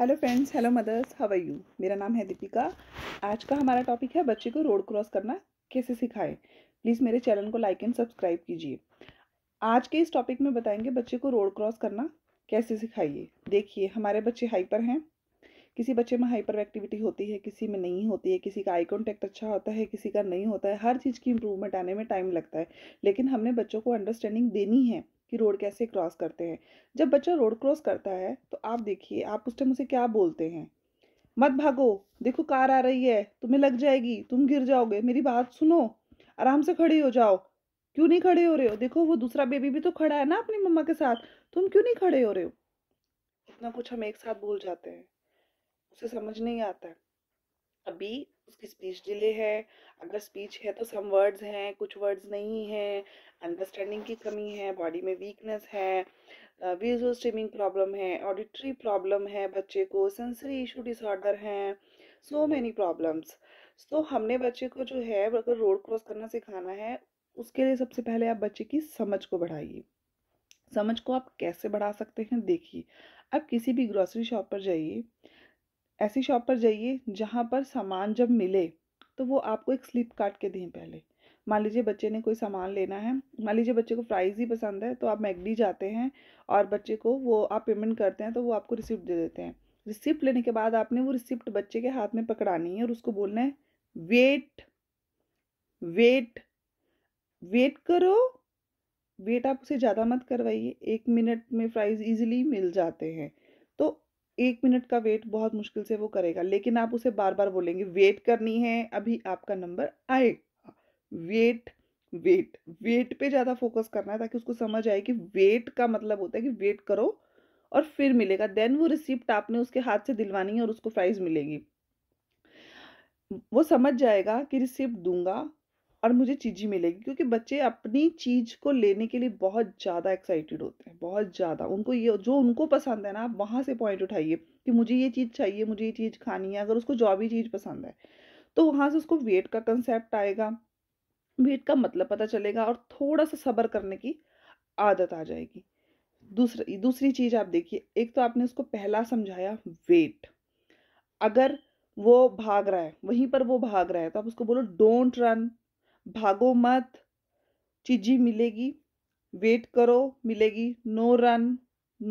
hello friends hello mothers how you मेरा नाम है दीपिका आज का हमारा टॉपिक है बच्चे को रोड क्रॉस करना कैसे सिखाएं प्लीज़ मेरे चैनल को लाइक एंड सब्सक्राइब कीजिए आज के इस टॉपिक में बताएंगे बच्चे को रोड क्रॉस करना कैसे सिखाइए देखिए हमारे बच्चे हाइपर हैं किसी बच्चे में हाइपर एक्टिविटी होती है किसी में नहीं होती है किसी का आई कॉन्टैक्ट अच्छा होता है किसी का नहीं होता है हर चीज़ की इम्प्रूवमेंट आने में टाइम लगता है लेकिन हमने बच्चों को अंडरस्टैंडिंग देनी है कि रोड कैसे क्रॉस करते हैं जब बच्चा रोड क्रॉस करता है तो आप देखिए आप उस टाइम उसे क्या बोलते हैं मत भागो देखो कार आ रही है तुम्हें लग जाएगी तुम गिर जाओगे मेरी बात सुनो आराम से खड़े हो जाओ क्यों नहीं खड़े हो रहे हो देखो वो दूसरा बेबी भी तो खड़ा है ना अपनी मम्मा के साथ तुम क्यों नहीं खड़े हो रहे हो इतना कुछ हम एक साथ बोल जाते हैं उसे समझ नहीं आता है अभी उसकी स्पीच डिले है अगर स्पीच है तो सम वर्ड्स हैं कुछ वर्ड्स नहीं हैं अंडरस्टैंडिंग की कमी है बॉडी में वीकनेस है विजुअल स्ट्रीमिंग प्रॉब्लम है ऑडिटरी प्रॉब्लम है बच्चे को सेंसरी इशू डिसऑर्डर हैं सो मैनी प्रॉब्लम्स तो हमने बच्चे को जो है अगर रोड क्रॉस करना सिखाना है उसके लिए सबसे पहले आप बच्चे की समझ को बढ़ाइए समझ को आप कैसे बढ़ा सकते हैं देखिए आप किसी भी ग्रॉसरी शॉप पर जाइए ऐसी शॉप पर जाइए जहाँ पर सामान जब मिले तो वो आपको एक स्लिप काट के दें पहले मान लीजिए बच्चे ने कोई सामान लेना है मान लीजिए बच्चे को प्राइस ही पसंद है तो आप मैगडी जाते हैं और बच्चे को वो आप पेमेंट करते हैं तो वो आपको रिसिप्ट दे देते हैं रिसिप्ट लेने के बाद आपने वो रिसिप्ट बच्चे के हाथ में पकड़ानी है और उसको बोलना है वेट वेट वेट करो वेट आप उसे ज़्यादा मत करवाइए एक मिनट में प्राइज़ ईजिली मिल जाते हैं तो एक मिनट का वेट बहुत मुश्किल से वो करेगा लेकिन आप उसे बार बार बोलेंगे वेट करनी है अभी आपका नंबर आएगा वेट वेट वेट पे ज़्यादा फोकस करना है ताकि उसको समझ आए कि वेट का मतलब होता है कि वेट करो और फिर मिलेगा देन वो रिसिप्ट आपने उसके हाथ से दिलवानी है और उसको प्राइज मिलेगी वो समझ जाएगा कि रिसिप्ट दूंगा और मुझे चीज़ें मिलेगी क्योंकि बच्चे अपनी चीज़ को लेने के लिए बहुत ज़्यादा एक्साइटेड होते हैं बहुत ज़्यादा उनको ये जो उनको पसंद है ना आप वहाँ से पॉइंट उठाइए कि मुझे ये चीज़ चाहिए मुझे ये चीज़ खानी है अगर उसको जो भी चीज़ पसंद है तो वहाँ से उसको वेट का कंसेप्ट आएगा वेट का मतलब पता चलेगा और थोड़ा सा सब्र करने की आदत आ जाएगी दूसरी दूसरी चीज़ आप देखिए एक तो आपने उसको पहला समझाया वेट अगर वो भाग रहा है वहीं पर वो भाग रहा है तो आप उसको बोलो डोंट रन भागो मत चीज़ी मिलेगी वेट करो मिलेगी नो रन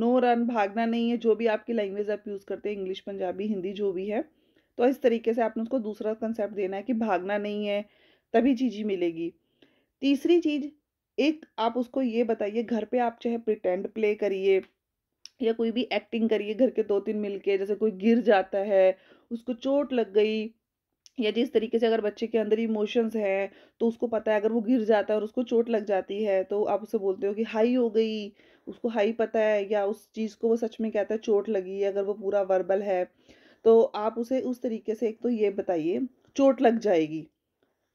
नो रन भागना नहीं है जो भी आपकी लैंग्वेज आप यूज़ करते हैं इंग्लिश पंजाबी हिंदी जो भी है तो इस तरीके से आपने उसको दूसरा कंसेप्ट देना है कि भागना नहीं है तभी चीज़ मिलेगी तीसरी चीज़ एक आप उसको ये बताइए घर पे आप चाहे प्रिटेंड प्ले करिए या कोई भी एक्टिंग करिए घर के दो तीन मिलके जैसे कोई गिर जाता है उसको चोट लग गई या जिस तरीके से अगर बच्चे के अंदर इमोशंस हैं तो उसको पता है अगर वो गिर जाता है और उसको चोट लग जाती है तो आप उसे बोलते हो कि हाई हो गई उसको हाई पता है या उस चीज़ को वो सच में कहता है चोट लगी है अगर वो पूरा वर्बल है तो आप उसे उस तरीके से एक तो ये बताइए चोट लग जाएगी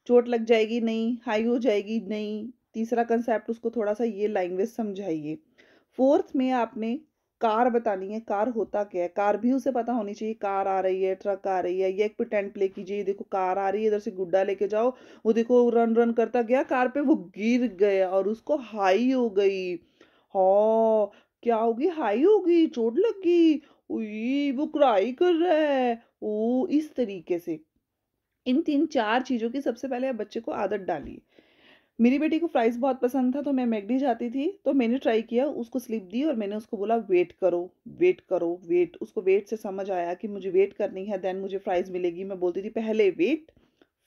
चोट लग जाएगी नहीं हाई हो जाएगी नहीं तीसरा कंसेप्ट उसको थोड़ा सा ये लैंग्वेज समझाइए फोर्थ में आपने कार बतानी है कार होता क्या है कार भी उसे पता होनी चाहिए कार आ रही है ट्रक आ रही है ये एक टेंट प्ले कीजिए देखो कार आ रही है इधर से गुड्डा लेके जाओ वो देखो रन रन करता गया कार पे वो गिर गया और उसको हाई हो गई हो हाँ, क्या होगी हाई होगी चोट लग गई वो क्राई कर रहा है ओ इस तरीके से इन तीन चार चीज़ों की सबसे पहले आप बच्चे को आदत डालिए मेरी बेटी को फ्राइज़ बहुत पसंद था तो मैं मैगडी जाती थी तो मैंने ट्राई किया उसको स्लिप दी और मैंने उसको बोला वेट करो वेट करो वेट उसको वेट से समझ आया कि मुझे वेट करनी है देन मुझे फ्राइज़ मिलेगी मैं बोलती थी पहले वेट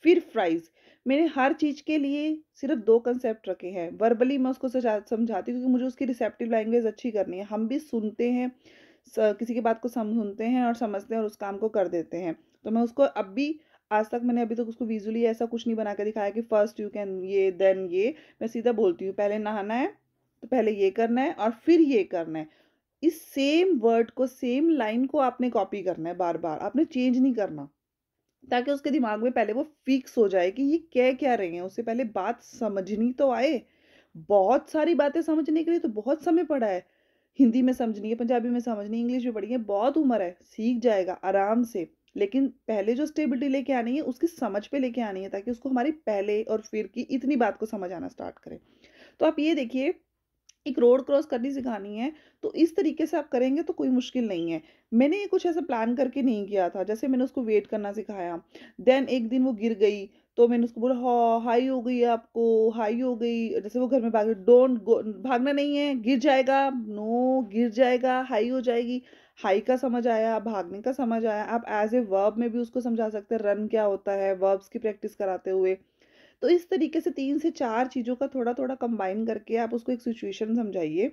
फिर फ्राइज़ मैंने हर चीज़ के लिए सिर्फ दो कंसेप्ट रखे हैं वर्बली मैं उसको समझाती क्योंकि मुझे उसकी रिसेप्टिव लैंग्वेज अच्छी करनी है हम भी सुनते हैं किसी की बात को सुनते हैं और समझते हैं और उस काम को कर देते हैं तो मैं उसको अब भी आज तक मैंने अभी तक उसको विजुअली ऐसा कुछ नहीं बना के दिखाया कि फर्स्ट यू कैन ये देन ये मैं सीधा बोलती हूँ पहले नहाना है तो पहले ये करना है और फिर ये करना है इस सेम वर्ड को सेम लाइन को आपने कॉपी करना है बार बार आपने चेंज नहीं करना ताकि उसके दिमाग में पहले वो फिक्स हो जाए कि ये क्या क्या रहे हैं उससे पहले बात समझनी तो आए बहुत सारी बातें समझने के लिए तो बहुत समय पड़ा है हिंदी में समझनी है पंजाबी में समझनी है इंग्लिश में पढ़ी है बहुत उम्र है सीख जाएगा आराम से लेकिन पहले जो स्टेबिलिटी लेके आनी है उसकी समझ पे लेके आनी है ताकि उसको हमारी पहले और फिर की इतनी बात को समझ आना स्टार्ट करें तो आप ये देखिए एक रोड क्रॉस करनी सिखानी है तो इस तरीके से आप करेंगे तो कोई मुश्किल नहीं है मैंने ये कुछ ऐसा प्लान करके नहीं किया था जैसे मैंने उसको वेट करना सिखाया देन एक दिन वो गिर गई तो मैंने उसको बोला हा हाई हो गई आपको हाई हो गई जैसे वो घर में भाग डोंट भागना नहीं है गिर जाएगा नो गिर जाएगा हाई हो जाएगी हाई का समझ आया भागने का समझ आया आप एज ए वर्ब में भी उसको समझा सकते हैं रन क्या होता है वर्ब्स की प्रैक्टिस कराते हुए तो इस तरीके से तीन से चार चीज़ों का थोड़ा थोड़ा कंबाइन करके आप उसको एक सिचुएशन समझाइए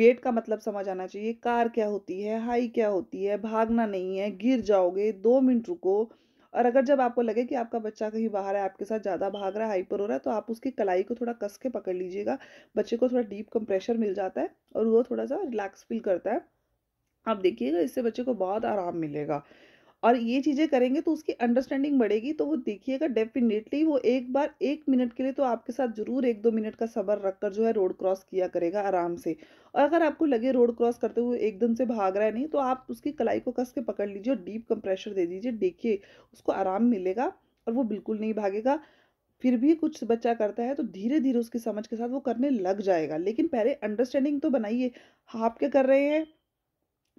वेट का मतलब समझ आना चाहिए कार क्या होती है हाई क्या होती है भागना नहीं है गिर जाओगे दो मिनट रुको और अगर जब आपको लगे कि आपका बच्चा कहीं बाहर है आपके साथ ज़्यादा भाग रहा है हाइपर हो रहा है तो आप उसकी कलाई को थोड़ा कस के पकड़ लीजिएगा बच्चे को थोड़ा डीप कंप्रेशर मिल जाता है और वो थोड़ा सा रिलैक्स फील करता है आप देखिएगा इससे बच्चे को बहुत आराम मिलेगा और ये चीज़ें करेंगे तो उसकी अंडरस्टैंडिंग बढ़ेगी तो वो देखिएगा डेफिनेटली वो एक बार एक मिनट के लिए तो आपके साथ ज़रूर एक दो मिनट का सबर रखकर जो है रोड क्रॉस किया करेगा आराम से और अगर आपको लगे रोड क्रॉस करते हुए एकदम से भाग रहा है नहीं तो आप उसकी कलाई को कस के पकड़ लीजिए और डीप कंप्रेशर दे दीजिए देखिए उसको आराम मिलेगा और वो बिल्कुल नहीं भागेगा फिर भी कुछ बच्चा करता है तो धीरे धीरे उसकी समझ के साथ वो करने लग जाएगा लेकिन पहले अंडरस्टैंडिंग तो बनाइए आप क्या कर रहे हैं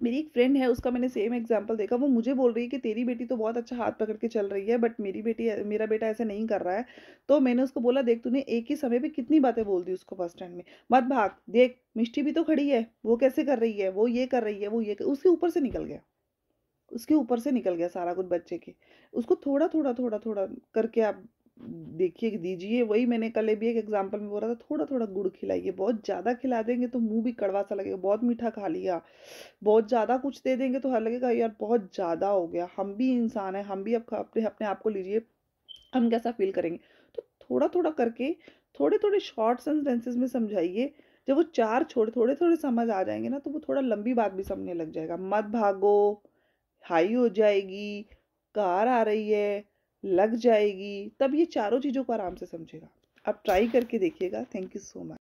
मेरी एक फ्रेंड है उसका मैंने सेम एग्जाम्पल देखा वो मुझे बोल रही है कि तेरी बेटी तो बहुत अच्छा हाथ पकड़ के चल रही है बट मेरी बेटी मेरा बेटा ऐसा नहीं कर रहा है तो मैंने उसको बोला देख तूने एक ही समय पे कितनी बातें बोल दी उसको बस स्टैंड में मत भाग देख मिष्टी भी तो खड़ी है वो कैसे कर रही है वो ये कर रही है वो ये कर... उसके ऊपर से निकल गया उसके ऊपर से निकल गया सारा कुछ बच्चे के उसको थोड़ा थोड़ा थोड़ा थोड़ा करके आप देखिए दीजिए वही मैंने कल भी एक एग्जाम्पल में बोला था थोड़ा थोड़ा गुड़ खिलाइए बहुत ज़्यादा खिला देंगे तो मुंह भी कड़वा सा लगेगा बहुत मीठा खा लिया बहुत ज़्यादा कुछ दे देंगे तो हर लगेगा यार बहुत ज़्यादा हो गया हम भी इंसान है हम भी अब अपने अपने आप को लीजिए हम कैसा फील करेंगे तो थोड़ा थोड़ा करके थोड़े थोड़े शॉर्ट सेंटेंसेस में समझाइए जब वो चार छोड़ थोड़े थोड़े समझ आ जाएंगे ना तो वो थोड़ा लंबी बात भी समझने लग जाएगा मत भागो हाई हो जाएगी कार आ रही है लग जाएगी तब ये चारों चीज़ों को आराम से समझेगा आप ट्राई करके देखिएगा थैंक यू सो मच